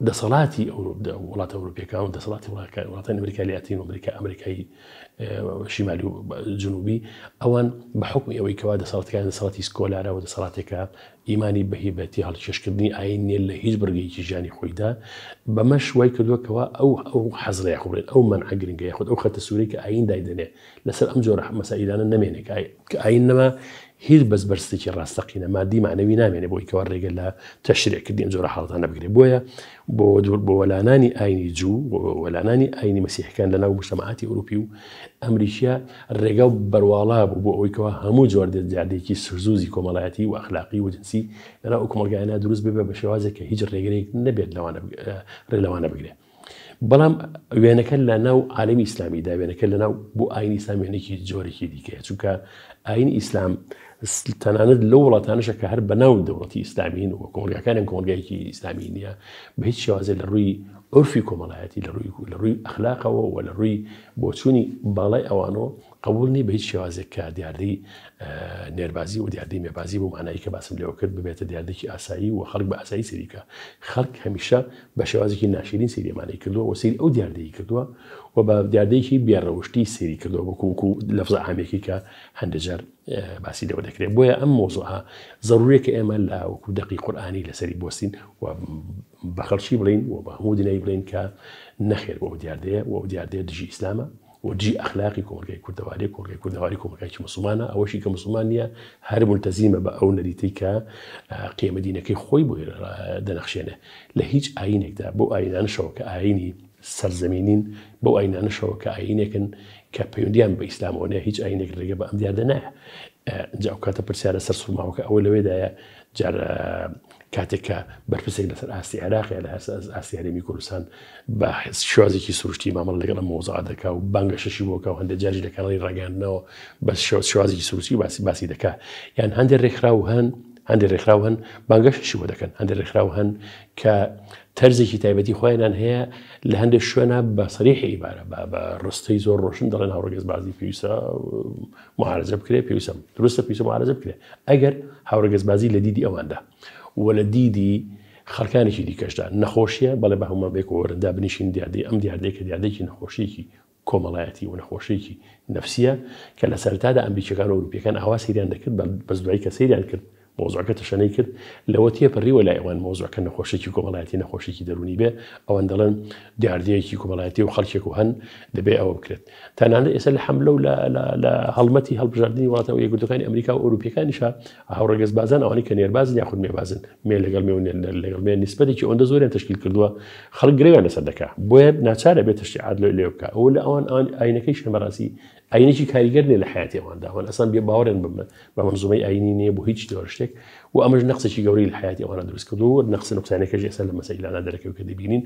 ده صلاتي ئەوروپیەکان دەسەڵاتی وڵاتەن ئەمریکای لاتین ئەمریکا ئەمریکای شیمالی و جنوبی ئەوان بە حکمی كان صلاتي سكولا على سکۆلارەوە دەسەڵاتێکە ئیمانی بەهیبەتی هەڵکێشکردنی ئاین نیە لە هیچ بەرگەیەکی ژیانی خۆیدا بەمەش وای کردووەکەەوە ئەو ئەو او خوێن ئەو من او من ئەو خەتە او خت السوري كاين لەسەر ئەم امجور مەسائیدانە نمێنێک کە اي كاينما هیچ بەس بەرستێکی ڕاستەقینە مادی معنەوی نامێنێ بۆی کەەوە ڕێگە لە تەشرێکردین زۆرە حڵتان نەبگرێ بۆیە بۆ دوور بۆ وەلانانی ئاینی جوو وەلانانی ئاینی مەسیحەکان لە ناو مشتەماعاتی ئوروپی و ئەمریکیا ڕێگە و بەرواڵا بوو بۆ ئەوەیەوە هەموو جۆردێت جادێکی سرزوزی کۆمەڵایەتی و ئەخلاقی و جنسی لەنا و کۆمەلگایانە دروست ببێ بە شێوازێک کە هیچ ڕێگەێک نەبێت لەوانە ڕێ لەوانە بگرێت بەڵام وێنەکە لە ناو عالمی ئیسلامیدا وێنەکە لە ناو بۆ ئاین ئیسلام وێنێکی جۆرێکی دیکە چونکە ئاین ئیسلام تەنانەت لە وڵاتانشە کە هەر بەناو دەوڵەتی ئیسلامین و کۆنگەکانیان کۆنگایکی ئیسلامی نیە بە هیچ شێوازە لە ڕووی ئۆفی کۆمەڵایەتی لە ڕووی لە ڕووی ئەخلاقەوە و لە ڕووی بۆچوونی باڵای ئەوانەوە قبول نی بە هیچ شێوازێک کە دیاردی آه، نێربازی و دیاردی مێبازی بۆ مانایی که باسم لیو کرد به بیت دیاری که آسایی و خلق آسایی سری که خلق همیشه خەک هەمیشە بە شێوازێکی سری سریمانی کردووە و سری او دیاری کردووە و دیاری بە بیار روشتی سری کردووە بەکوکو لەفز عامێکی که آه، هندجر باسی دو لەوە ام موضوع ها ضروری که کە لا و دقی قرآنی لسری بستین و بە خەڵکی بڵین و بە هەموو دنای بلین که نخیر و دیاردەیە و دیاردەیە دژی اسلامه وتجي اخلاقك ورجع يكون دواريك ورجع يكون دواريك ورجع يكون مسلمانه او شيء كمسلمانيه هاري ملتزمه بأو نديتي كا آه، قيم الدين كي خوي بو آه، دنخشينه لهيج عينك ده بو أنا شو كعيني سرزمینین بۆ ئاینانەشەوە کە ئاینێکن کە پەیوەندیان بە بإسلام ونا هيج ڕێگە بە بأم ديار دناه جاو کاتە پرسیارە سەر سوماوەکە ئەوە لەوێدایە جار آه، کاتێککە بەرپسێک لەسەر ئاسی عراقی لە هەس ئاسیارێمی کوردستان بە شوازێکی سروشتی مامەڵ لەگەڵ مۆزا دەکا و بانگە شەشی بۆکە و هەندە جاری لەکەڵی ڕگەانەوە بە شوازێکی سروسی باسی باسی دەکا یان هەندێک ڕێکخرا و هەن هەندێک ڕێکخراو هەن بانگەششیوە دەکەن هەندێک ڕێکخراو هەن کە تەرزێکی تایبەتی خۆیانان هەیە لە هەندێک شوێنە بە سریحی عیبارە بە ڕستەی زۆر ڕۆشن دەڵێن هاوڕگەز بازی پێویستە معارزە بکرێ پێویستم درستە پێویستە معارزە بکرێ ئەگەر هاوڕگەز بازی لە دیدی ئەواندا وە لە دیدی خەکانێکی دیکەشدا نەخۆشیە بەڵێ بە هەمە بێکەوەرە دابنیشین دیادی ئەم دیاردێککە دیادێکی نەخۆشیەکی کۆمەڵایەتی و نەخۆشیێکی نفسیە کە لە سەرتادا ئەمریکیەکان ئەوروپیەکان ئاوا سریان دەکرد بە بەزدوایی کە سریان کرد مۆزۆکە تەشەنەی کرد لەوە تێپەڕیوە لای ئەوان مۆزۆکە نەخۆشێکی کۆمەڵایەتی نەخۆشێکی دەرونی بێ ئەوەن دەڵێن دیاردەیەکی کۆمەڵایەتی و خەڵکێک و هەن دەبێ ئەوە بکرێت تەنانە ئێستا لە حملە و لە هەڵمەتی هەڵبژاردننی وڵاتەوە یەکگرتەکانی ئەمریکا و ئەوروپیەکانیشە هەوڕێگەز بازان ئەوانی کە نێربازن یاخود مێبازن مێ لەگەڵ مێ لەگەڵ مێ نیسبەتێکی ئەوەندە زۆریان تشکیل کردووە خەڵک گرێوان لەسەر دەکا بۆیە ناچارە بێت تشتی عاد لێ بکە ئەو لە ئەوان ئاینەکەی شەمەڕاستی ئاینێکی کاریگەر نێ لە حیاتێواندا هەن ئەسان بێ باوەڕێن بمە بە منزومەی ئاینی نییە بۆ هیچ دۆ شتێک و ئەمەش نقسێکی گەوری لە حیاتی ئەوانە دروست کردو و نقسە نقصانەکەژ لە دەرەکەوکە دەبینین.